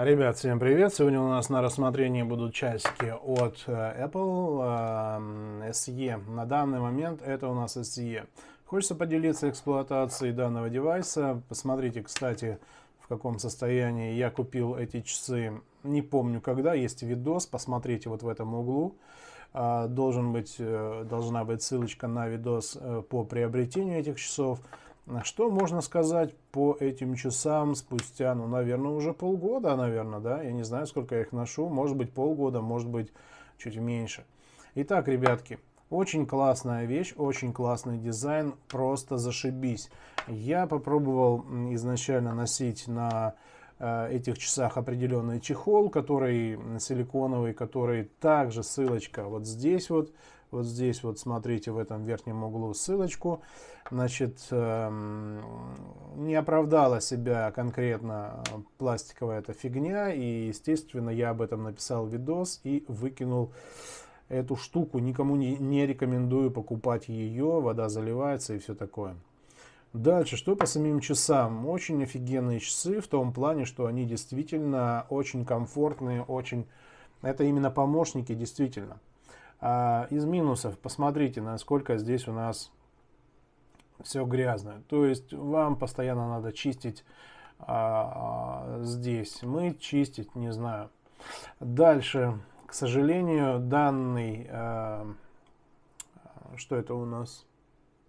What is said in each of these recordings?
Ребят, всем привет! Сегодня у нас на рассмотрении будут часики от э, Apple эм, SE. На данный момент это у нас SE. Хочется поделиться эксплуатацией данного девайса. Посмотрите, кстати, в каком состоянии я купил эти часы. Не помню когда, есть видос, посмотрите вот в этом углу. Э, должен быть, э, должна быть ссылочка на видос по приобретению этих часов. А что можно сказать по этим часам спустя, ну, наверное, уже полгода, наверное, да? Я не знаю, сколько я их ношу. Может быть, полгода, может быть, чуть меньше. Итак, ребятки, очень классная вещь, очень классный дизайн, просто зашибись. Я попробовал изначально носить на э, этих часах определенный чехол, который силиконовый, который также ссылочка вот здесь вот вот здесь вот смотрите в этом верхнем углу ссылочку. Значит, эм, не оправдала себя конкретно э, пластиковая эта фигня. И, естественно, я об этом написал видос и выкинул эту штуку. Никому не, не рекомендую покупать ее. Вода заливается и все такое. Дальше, что по самим часам? Очень офигенные часы в том плане, что они действительно очень комфортные, очень... Это именно помощники, действительно. А, из минусов посмотрите, насколько здесь у нас все грязно. То есть вам постоянно надо чистить а, а, здесь. Мы чистить не знаю. Дальше, к сожалению, данный... что это у нас?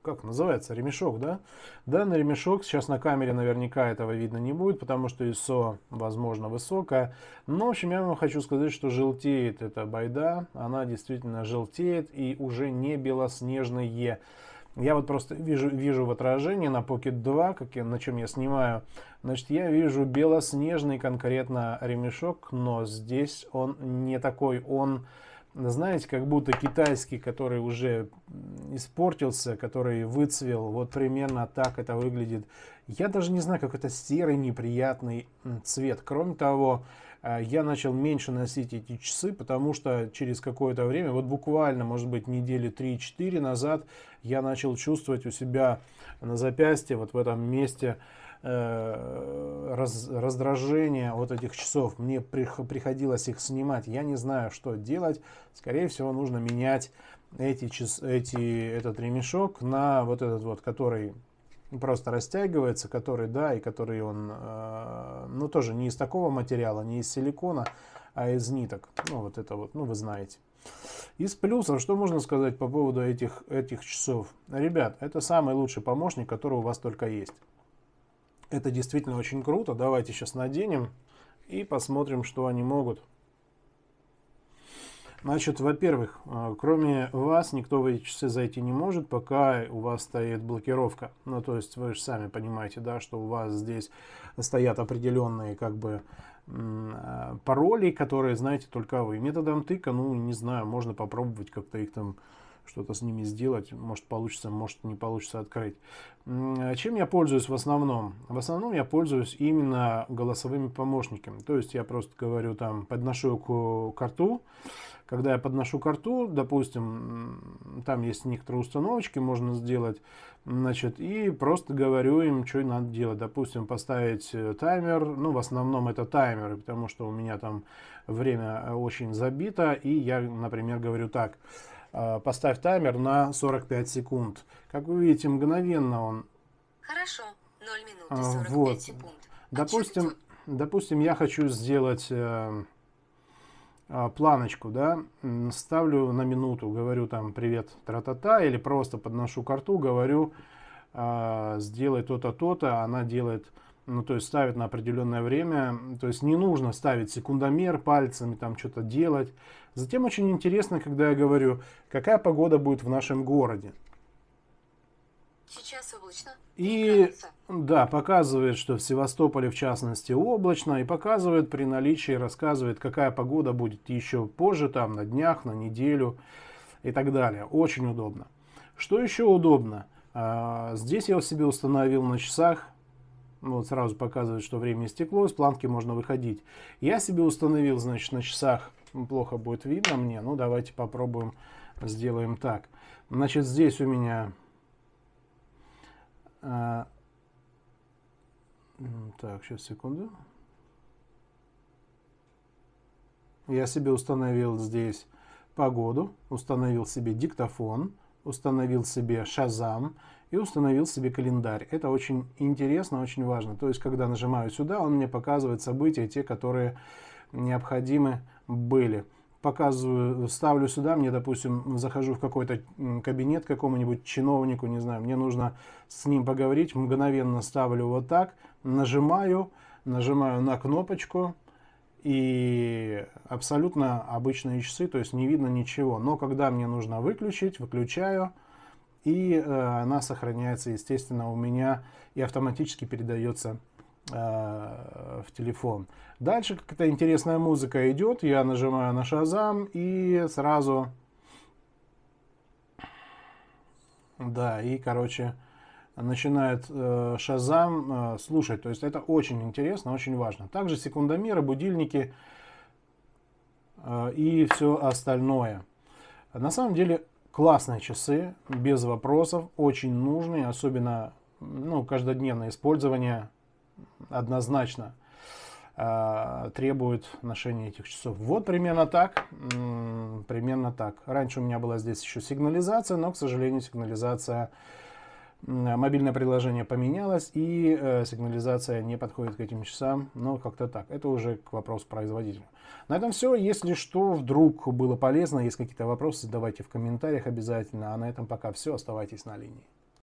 как называется, ремешок, да? Данный ремешок, сейчас на камере наверняка этого видно не будет, потому что ISO, возможно, высокая. Но, в общем, я вам хочу сказать, что желтеет эта байда, она действительно желтеет и уже не белоснежные. Я вот просто вижу, вижу в отражении на Pocket 2, как я, на чем я снимаю, значит, я вижу белоснежный конкретно ремешок, но здесь он не такой, он знаете, как будто китайский, который уже испортился, который выцвел, вот примерно так это выглядит. Я даже не знаю, как это серый неприятный цвет. Кроме того, э, я начал меньше носить эти часы, потому что через какое-то время, вот буквально, может быть, недели 3-4 назад, я начал чувствовать у себя на запястье, вот в этом месте, Э, раз, раздражение от этих часов. Мне приходилось их снимать. Я не знаю, что делать. Скорее всего, нужно менять эти, час, эти, этот ремешок на вот этот вот, который просто растягивается, который, да, и который он, э, ну, тоже не из такого материала, не из силикона, а из ниток. Ну, вот это вот, ну, вы знаете. Из плюсов, что можно сказать по поводу этих, этих часов? Ребят, это самый лучший помощник, который у вас только есть. Это действительно очень круто. Давайте сейчас наденем и посмотрим, что они могут. Значит, во-первых, э, кроме вас никто в эти часы зайти не может, пока у вас стоит блокировка. Ну, то есть вы же сами понимаете, да, что у вас здесь стоят определенные как бы э, пароли, которые знаете только вы. Методом тыка, ну, не знаю, можно попробовать как-то их там что-то с ними сделать. Может получится, может не получится открыть. А чем я пользуюсь в основном? В основном я пользуюсь именно голосовыми помощниками. То есть я просто говорю там, подношу к карту. Когда я подношу карту, допустим, там есть некоторые установочки, можно сделать, значит, и просто говорю им, что надо делать. Допустим, поставить э, таймер, ну, в основном это таймеры, потому что у меня там время э, очень забито, и я, например, говорю так – а, поставь таймер на 45 секунд. Как вы видите, мгновенно он... Хорошо, 0 минут и 45 вот. секунд. Допустим, допустим, я хочу сделать э, а, планочку, да, ставлю на минуту, говорю там привет, тра-та-та, или просто подношу карту, говорю, а, сделай то-то, то-то, она делает ну, то есть ставит на определенное время, то есть не нужно ставить секундомер пальцами, там что-то делать. Затем очень интересно, когда я говорю, какая погода будет в нашем городе. Сейчас облачно. И да, показывает, что в Севастополе в частности облачно, и показывает при наличии, рассказывает, какая погода будет еще позже, там на днях, на неделю и так далее. Очень удобно. Что еще удобно? А, здесь я себе установил на часах вот сразу показывает, что время стекло, из планки можно выходить. Я себе установил, значит, на часах, плохо будет видно мне, ну давайте попробуем, сделаем так. Значит, здесь у меня... А, так, сейчас, секунду. Я себе установил здесь погоду, установил себе диктофон, установил себе Шазам и установил себе календарь. Это очень интересно, очень важно. То есть, когда нажимаю сюда, он мне показывает события, те, которые необходимы были. Показываю, ставлю сюда, мне, допустим, захожу в какой-то кабинет какому-нибудь чиновнику, не знаю, мне нужно с ним поговорить, мгновенно ставлю вот так, нажимаю, нажимаю на кнопочку, и абсолютно обычные часы, то есть не видно ничего. Но когда мне нужно выключить, выключаю, и э, она сохраняется, естественно, у меня и автоматически передается э, в телефон. Дальше какая-то интересная музыка идет, я нажимаю на Шазам и сразу... Да, и, короче, начинает э, Шазам э, слушать. То есть это очень интересно, очень важно. Также секундомеры, будильники э, и все остальное. На самом деле Классные часы, без вопросов, очень нужные, особенно ну, каждодневное использование однозначно э, требует ношения этих часов. Вот примерно так, примерно так. Раньше у меня была здесь еще сигнализация, но, к сожалению, сигнализация мобильное приложение поменялось, и э, сигнализация не подходит к этим часам, но ну, как-то так. Это уже к вопросу производителя. На этом все. Если что, вдруг было полезно, есть какие-то вопросы, задавайте в комментариях обязательно. А на этом пока все. Оставайтесь на линии.